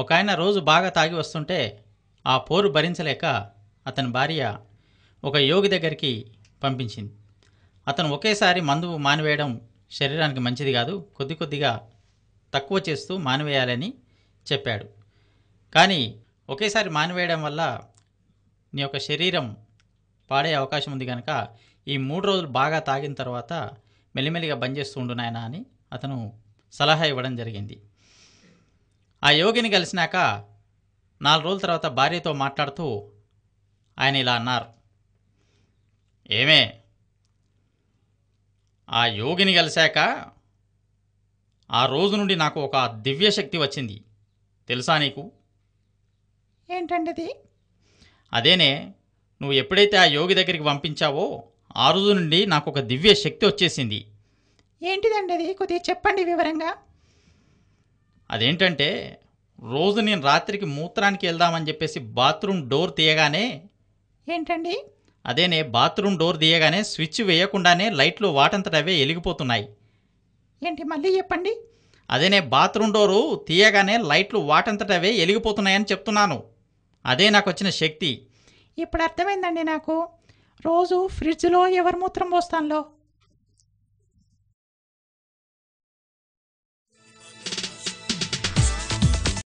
ఒక ఆయన రోజు బాగా తాగి వస్తుంటే ఆ పోరు భరించలేక అతని భార్య ఒక యోగి దగ్గరికి పంపించింది అతను ఒకేసారి మందు మానివేయడం శరీరానికి మంచిది కాదు కొద్ది కొద్దిగా తక్కువ చేస్తూ మానివేయాలని చెప్పాడు కానీ ఒకేసారి మానివేయడం వల్ల నీ యొక్క శరీరం పాడే అవకాశం ఉంది కనుక ఈ మూడు రోజులు బాగా తాగిన తర్వాత మెల్లిమెల్లిగా బంద్ చేస్తూ ఉండు నాయన అని అతను సలహా ఇవ్వడం జరిగింది ఆ యోగిని కలిసినాక నాలుగు రోజుల తర్వాత భార్యతో మాట్లాడుతూ ఆయన ఇలా అన్నారు ఏమే ఆ యోగిని కలిశాక ఆ రోజు నుండి నాకు ఒక దివ్యశక్తి వచ్చింది తెలుసా నీకు ఏంటండిది అదేనే నువ్వు ఎప్పుడైతే ఆ యోగి దగ్గరికి పంపించావో ఆ రోజు నుండి నాకు ఒక దివ్య శక్తి వచ్చేసింది ఏంటిదండి అది కొద్దిగా చెప్పండి వివరంగా అదేంటంటే రోజు నేను రాత్రికి మూత్రానికి వెళ్దామని చెప్పేసి బాత్రూమ్ డోర్ తీయగానే ఏంటండి అదేనే బాత్రూమ్ డోర్ తీయగానే స్విచ్ వేయకుండానే లైట్లు వాటంతటవే వెలిగిపోతున్నాయి ఏంటి మళ్ళీ చెప్పండి అదేనే బాత్రూమ్ డోరు తీయగానే లైట్లు వాటంతటవే వెలిగిపోతున్నాయని చెప్తున్నాను అదే నాకు వచ్చిన శక్తి ఇప్పుడు అర్థమైందండి నాకు రోజు ఫ్రిడ్జ్లో ఎవరి మూత్రం పోస్తానులో